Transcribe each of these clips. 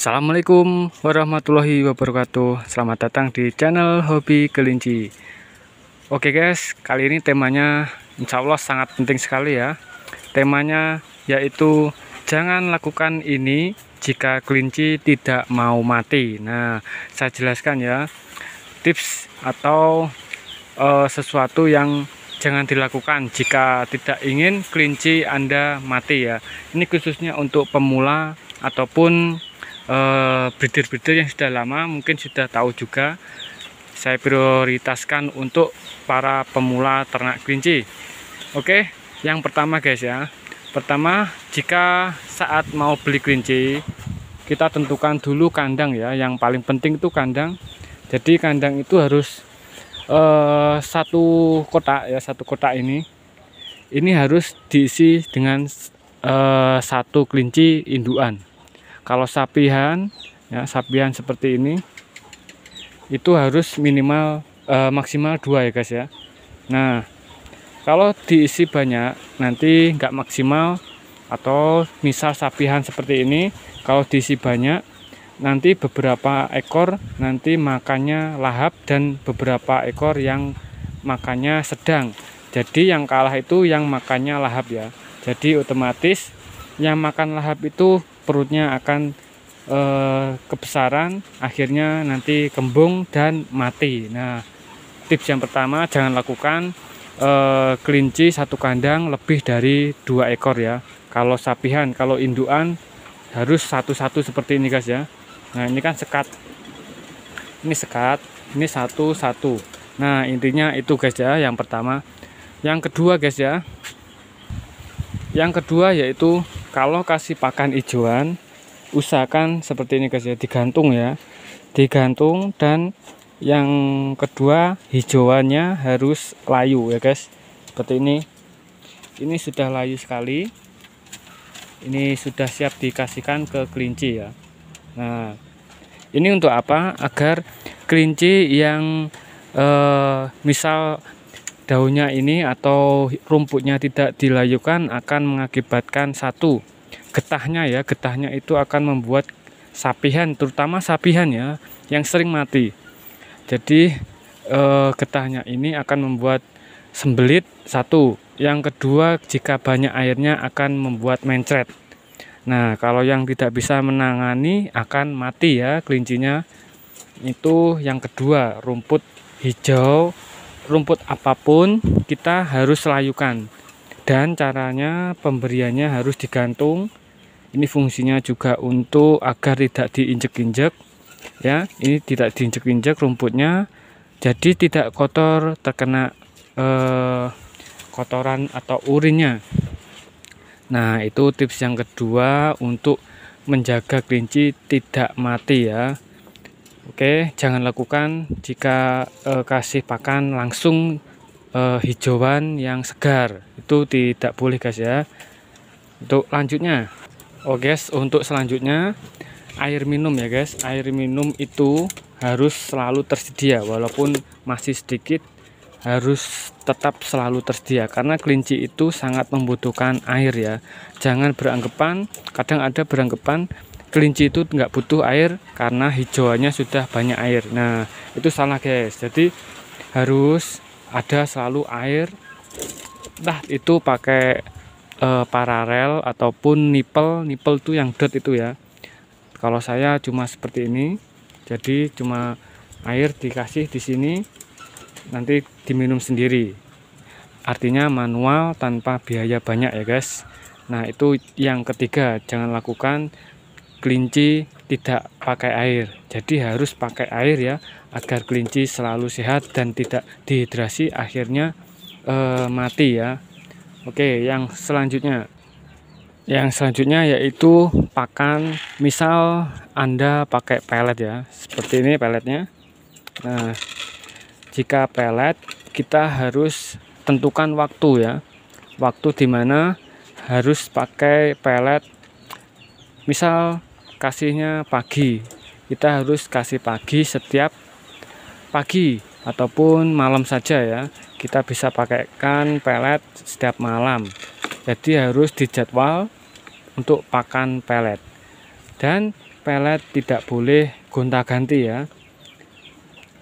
Assalamualaikum warahmatullahi wabarakatuh Selamat datang di channel Hobi Kelinci Oke guys, kali ini temanya insya Allah sangat penting sekali ya Temanya yaitu Jangan lakukan ini jika kelinci tidak mau mati Nah, saya jelaskan ya Tips atau uh, sesuatu yang jangan dilakukan jika tidak ingin kelinci Anda mati ya. Ini khususnya untuk pemula ataupun Eh, breeder-breeder yang sudah lama mungkin sudah tahu juga saya prioritaskan untuk para pemula ternak kelinci oke yang pertama guys ya pertama jika saat mau beli kelinci kita tentukan dulu kandang ya yang paling penting itu kandang jadi kandang itu harus eh, satu kotak ya satu kotak ini ini harus diisi dengan eh, satu kelinci induan kalau sapihan, ya sapihan seperti ini itu harus minimal eh, maksimal dua ya guys ya. Nah kalau diisi banyak nanti nggak maksimal atau misal sapihan seperti ini kalau diisi banyak nanti beberapa ekor nanti makannya lahap dan beberapa ekor yang makannya sedang jadi yang kalah itu yang makannya lahap ya jadi otomatis yang makan lahap itu perutnya akan e, kebesaran akhirnya nanti kembung dan mati nah tips yang pertama jangan lakukan e, kelinci satu kandang lebih dari dua ekor ya kalau sapihan kalau induan harus satu-satu seperti ini guys ya nah ini kan sekat ini sekat ini satu-satu nah intinya itu guys ya yang pertama yang kedua guys ya yang kedua yaitu kalau kasih pakan hijauan usahakan seperti ini guys ya digantung ya digantung dan yang kedua hijauannya harus layu ya guys seperti ini ini sudah layu sekali ini sudah siap dikasihkan ke kelinci ya nah ini untuk apa agar kelinci yang eh, misal daunnya ini atau rumputnya tidak dilayukan akan mengakibatkan satu getahnya ya getahnya itu akan membuat sapihan terutama sapihan ya yang sering mati jadi eh, getahnya ini akan membuat sembelit satu yang kedua jika banyak airnya akan membuat mencret nah kalau yang tidak bisa menangani akan mati ya kelincinya itu yang kedua rumput hijau rumput apapun kita harus layukan dan caranya pemberiannya harus digantung ini fungsinya juga untuk agar tidak diinjek-injek ya ini tidak diinjek-injek rumputnya jadi tidak kotor terkena eh, kotoran atau urinnya nah itu tips yang kedua untuk menjaga kelinci tidak mati ya Oke, jangan lakukan jika e, kasih pakan langsung e, hijauan yang segar itu tidak boleh guys ya untuk lanjutnya oh guys untuk selanjutnya air minum ya guys air minum itu harus selalu tersedia walaupun masih sedikit harus tetap selalu tersedia karena kelinci itu sangat membutuhkan air ya jangan beranggapan kadang ada beranggapan kelinci itu nggak butuh air karena hijauannya sudah banyak air nah itu salah guys jadi harus ada selalu air Nah itu pakai e, eh, paralel ataupun nipple nipple tuh yang dot itu ya kalau saya cuma seperti ini jadi cuma air dikasih di sini nanti diminum sendiri artinya manual tanpa biaya banyak ya guys nah itu yang ketiga jangan lakukan kelinci tidak pakai air. Jadi harus pakai air ya agar kelinci selalu sehat dan tidak dehidrasi akhirnya eh, mati ya. Oke, yang selanjutnya. Yang selanjutnya yaitu pakan. Misal Anda pakai pelet ya. Seperti ini peletnya. Nah, jika pelet kita harus tentukan waktu ya. Waktu dimana harus pakai pelet misal kasihnya pagi kita harus kasih pagi setiap pagi ataupun malam saja ya kita bisa pakaikan pelet setiap malam jadi harus dijadwal untuk pakan pelet dan pelet tidak boleh gonta-ganti ya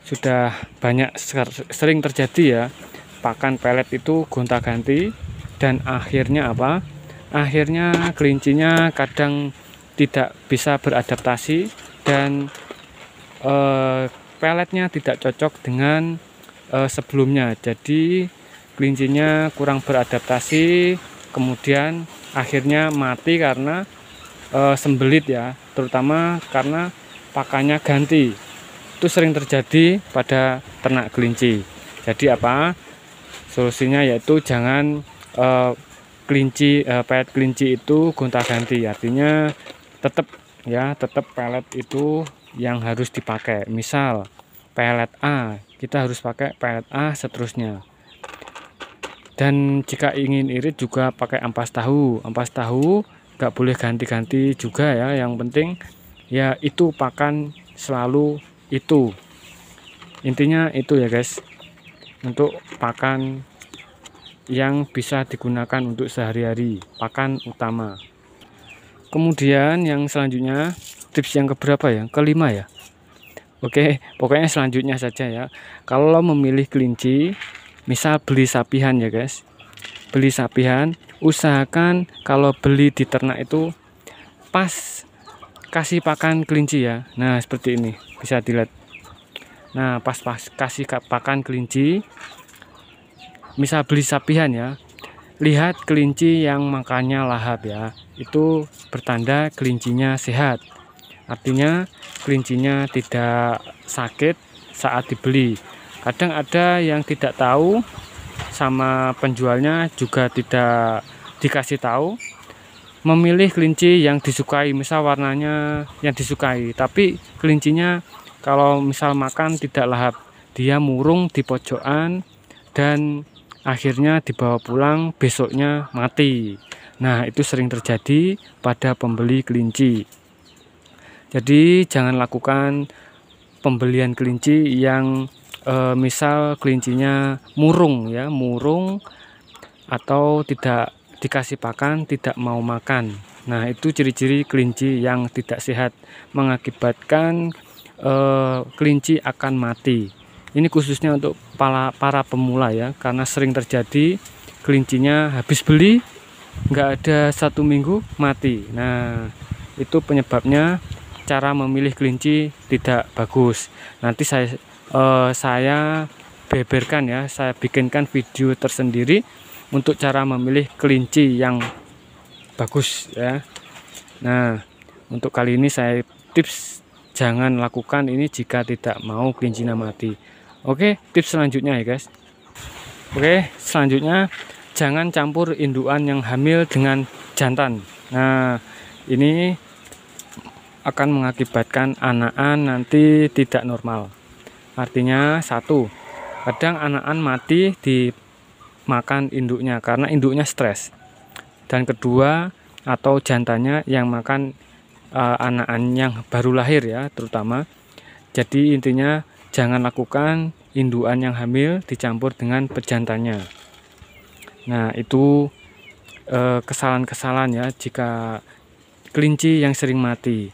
sudah banyak sering terjadi ya pakan pelet itu gonta-ganti dan akhirnya apa akhirnya kelincinya kadang tidak bisa beradaptasi dan eh, peletnya tidak cocok dengan eh, sebelumnya jadi kelincinya kurang beradaptasi kemudian akhirnya mati karena eh, sembelit ya terutama karena pakannya ganti itu sering terjadi pada ternak kelinci jadi apa solusinya yaitu jangan eh, kelinci eh, pet kelinci itu gonta ganti artinya tetap ya tetap pelet itu yang harus dipakai misal pelet A kita harus pakai pelet A seterusnya dan jika ingin irit juga pakai ampas tahu ampas tahu nggak boleh ganti-ganti juga ya yang penting ya itu pakan selalu itu intinya itu ya guys untuk pakan yang bisa digunakan untuk sehari-hari pakan utama kemudian yang selanjutnya tips yang keberapa ya kelima ya Oke pokoknya selanjutnya saja ya kalau memilih kelinci misal beli sapihan ya guys beli sapihan usahakan kalau beli di ternak itu pas kasih pakan kelinci ya nah seperti ini bisa dilihat nah pas pas kasih pakan kelinci misal beli sapihan ya Lihat kelinci yang makannya lahap ya. Itu bertanda kelincinya sehat. Artinya kelincinya tidak sakit saat dibeli. Kadang ada yang tidak tahu sama penjualnya juga tidak dikasih tahu memilih kelinci yang disukai misal warnanya yang disukai tapi kelincinya kalau misal makan tidak lahap dia murung di pojokan dan akhirnya dibawa pulang besoknya mati nah itu sering terjadi pada pembeli kelinci jadi jangan lakukan pembelian kelinci yang e, misal kelincinya murung ya murung atau tidak dikasih pakan tidak mau makan Nah, itu ciri-ciri kelinci yang tidak sehat, mengakibatkan e, kelinci akan mati. Ini khususnya untuk para, para pemula ya, karena sering terjadi kelincinya habis beli, nggak ada satu minggu mati. Nah, itu penyebabnya cara memilih kelinci tidak bagus. Nanti saya eh, saya beberkan ya, saya bikinkan video tersendiri untuk cara memilih kelinci yang bagus ya. Nah, untuk kali ini saya tips jangan lakukan ini jika tidak mau kelincinya mati. Oke, tips selanjutnya ya guys. Oke, selanjutnya jangan campur induan yang hamil dengan jantan. Nah, ini akan mengakibatkan anakan nanti tidak normal. Artinya satu, kadang anakan mati dimakan induknya karena induknya stres. Dan kedua, atau jantannya yang makan uh, eh, anakan yang baru lahir ya, terutama. Jadi intinya jangan lakukan induan yang hamil dicampur dengan pejantannya. Nah, itu eh, kesalahan-kesalahan ya jika kelinci yang sering mati.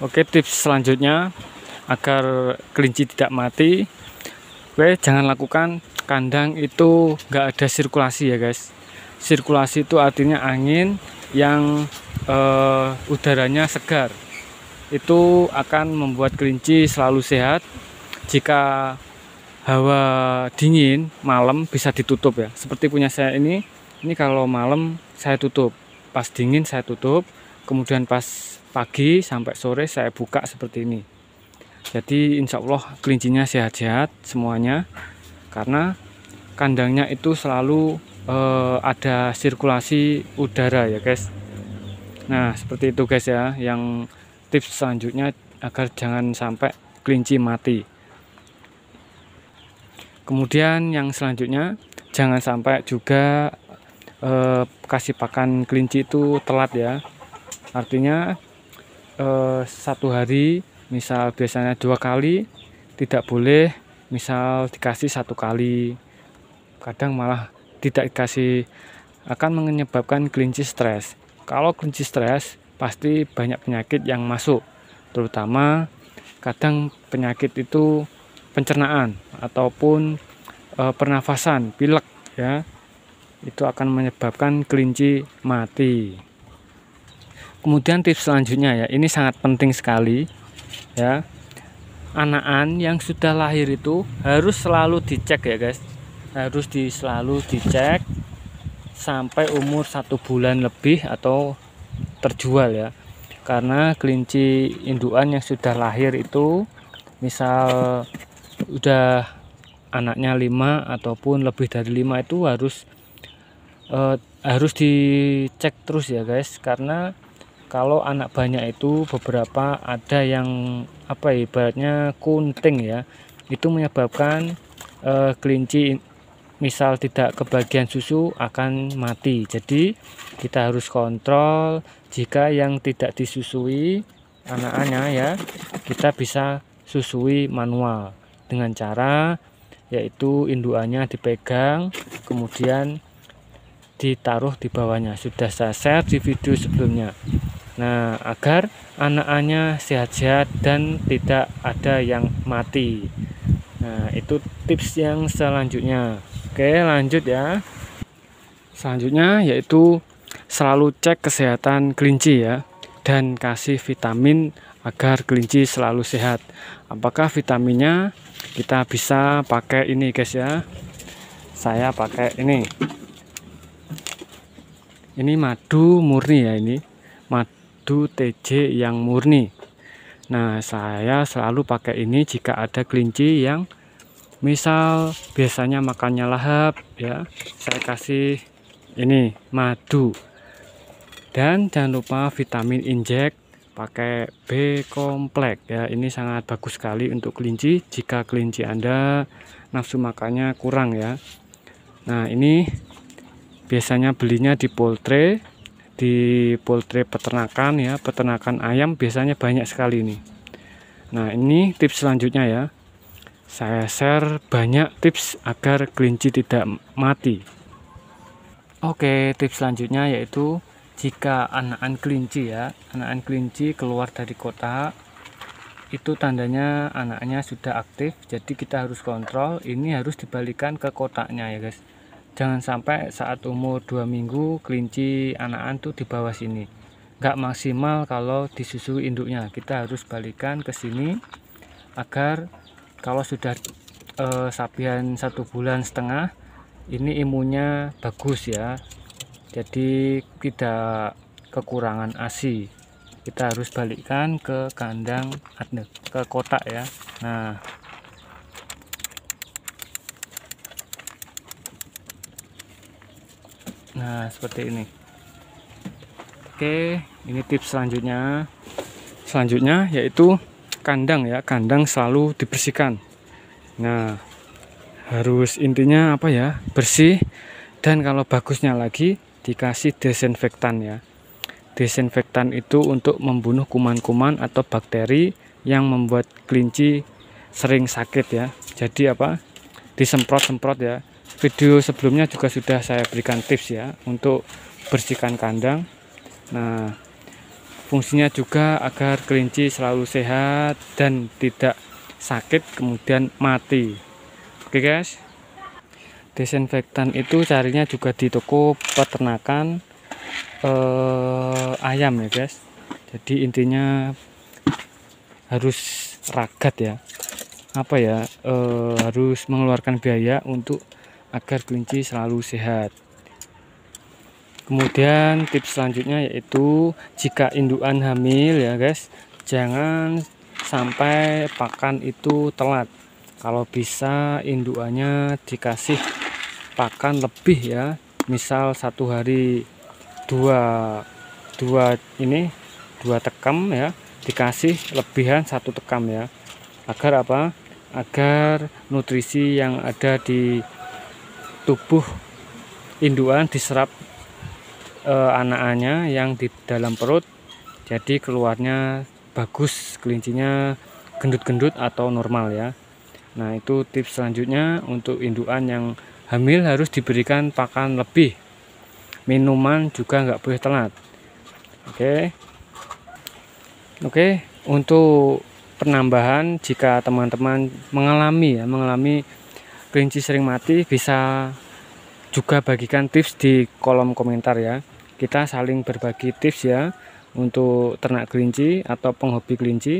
Oke, tips selanjutnya agar kelinci tidak mati, oke jangan lakukan kandang itu nggak ada sirkulasi ya guys. Sirkulasi itu artinya angin yang eh, udaranya segar itu akan membuat kelinci selalu sehat jika hawa dingin malam bisa ditutup ya seperti punya saya ini ini kalau malam saya tutup pas dingin saya tutup kemudian pas pagi sampai sore saya buka seperti ini jadi insya Allah kelincinya sehat-sehat semuanya karena kandangnya itu selalu eh, ada sirkulasi udara ya guys nah seperti itu guys ya yang tips selanjutnya agar jangan sampai kelinci mati kemudian yang selanjutnya jangan sampai juga eh, kasih pakan kelinci itu telat ya artinya eh, satu hari misal biasanya dua kali tidak boleh misal dikasih satu kali kadang malah tidak dikasih akan menyebabkan kelinci stres kalau kelinci stres pasti banyak penyakit yang masuk terutama kadang penyakit itu pencernaan ataupun e, pernafasan pilek ya itu akan menyebabkan kelinci mati kemudian tips selanjutnya ya ini sangat penting sekali ya anakan yang sudah lahir itu harus selalu dicek ya guys harus di, selalu dicek sampai umur satu bulan lebih atau terjual ya karena kelinci induan yang sudah lahir itu misal udah anaknya lima ataupun lebih dari lima itu harus eh, harus dicek terus ya guys karena kalau anak banyak itu beberapa ada yang apa ya, ibaratnya kunting ya itu menyebabkan eh, kelinci misal tidak kebagian susu akan mati jadi kita harus kontrol jika yang tidak disusui anak-anaknya ya kita bisa susui manual dengan cara yaitu induannya dipegang kemudian ditaruh di bawahnya sudah saya share di video sebelumnya nah agar anak-anaknya sehat-sehat dan tidak ada yang mati nah itu tips yang selanjutnya Oke lanjut ya Selanjutnya yaitu selalu cek kesehatan kelinci ya Dan kasih vitamin agar kelinci selalu sehat Apakah vitaminnya kita bisa pakai ini guys ya Saya pakai ini Ini madu murni ya ini Madu TJ yang murni Nah saya selalu pakai ini jika ada kelinci yang misal biasanya makannya lahap ya saya kasih ini madu dan jangan lupa vitamin injek pakai B kompleks ya ini sangat bagus sekali untuk kelinci jika kelinci anda nafsu makannya kurang ya nah ini biasanya belinya di poultry di poultry peternakan ya peternakan ayam biasanya banyak sekali ini nah ini tips selanjutnya ya saya share banyak tips agar kelinci tidak mati Oke tips selanjutnya yaitu jika anak anakan kelinci ya anak anakan kelinci keluar dari kota, itu tandanya anaknya sudah aktif jadi kita harus kontrol ini harus dibalikan ke kotaknya ya guys jangan sampai saat umur 2 minggu kelinci anak anakan tuh di bawah sini Gak maksimal kalau disusui induknya kita harus balikan ke sini agar kalau sudah eh, sapian satu bulan setengah ini imunnya bagus ya jadi tidak kekurangan ASI kita harus balikkan ke kandang ke kotak ya nah nah seperti ini oke ini tips selanjutnya selanjutnya yaitu kandang ya kandang selalu dibersihkan nah harus intinya apa ya bersih dan kalau bagusnya lagi dikasih desinfektan ya desinfektan itu untuk membunuh kuman-kuman atau bakteri yang membuat kelinci sering sakit ya jadi apa disemprot-semprot ya video sebelumnya juga sudah saya berikan tips ya untuk bersihkan kandang nah fungsinya juga agar kelinci selalu sehat dan tidak sakit kemudian mati oke guys desinfektan itu carinya juga di toko peternakan eh, ayam ya guys jadi intinya harus ragat ya apa ya eh, harus mengeluarkan biaya untuk agar kelinci selalu sehat kemudian tips selanjutnya yaitu jika induan hamil ya guys jangan sampai pakan itu telat kalau bisa induannya dikasih pakan lebih ya misal satu hari dua dua ini dua tekam ya dikasih lebihan satu tekam ya agar apa agar nutrisi yang ada di tubuh induan diserap eh, anakannya yang di dalam perut jadi keluarnya bagus kelincinya gendut-gendut atau normal ya nah itu tips selanjutnya untuk indukan yang hamil harus diberikan pakan lebih minuman juga nggak boleh telat oke okay. oke okay. untuk penambahan jika teman-teman mengalami ya mengalami kelinci sering mati bisa juga bagikan tips di kolom komentar ya kita saling berbagi tips ya untuk ternak kelinci atau penghobi kelinci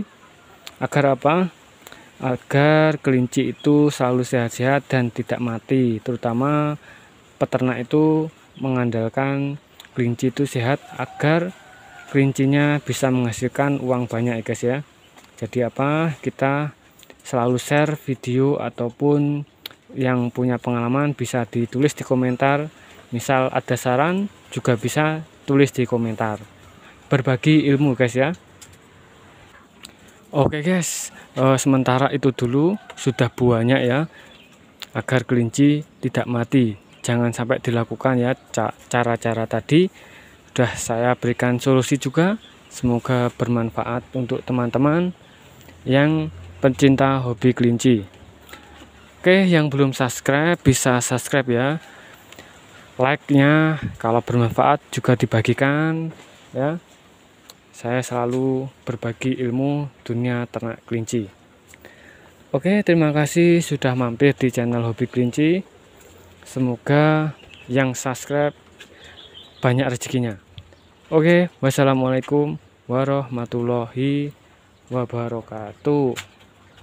agar apa agar kelinci itu selalu sehat-sehat dan tidak mati terutama peternak itu mengandalkan kelinci itu sehat agar kelincinya bisa menghasilkan uang banyak ya guys ya jadi apa kita selalu share video ataupun yang punya pengalaman bisa ditulis di komentar. Misal ada saran juga bisa tulis di komentar. Berbagi ilmu guys ya. Oke guys, e, sementara itu dulu sudah banyak ya. Agar kelinci tidak mati, jangan sampai dilakukan ya cara-cara tadi. Sudah saya berikan solusi juga. Semoga bermanfaat untuk teman-teman yang pencinta hobi kelinci. Oke, yang belum subscribe bisa subscribe ya. Like-nya kalau bermanfaat juga dibagikan ya. Saya selalu berbagi ilmu dunia ternak kelinci. Oke, terima kasih sudah mampir di channel Hobi Kelinci. Semoga yang subscribe banyak rezekinya. Oke, wassalamualaikum warahmatullahi wabarakatuh.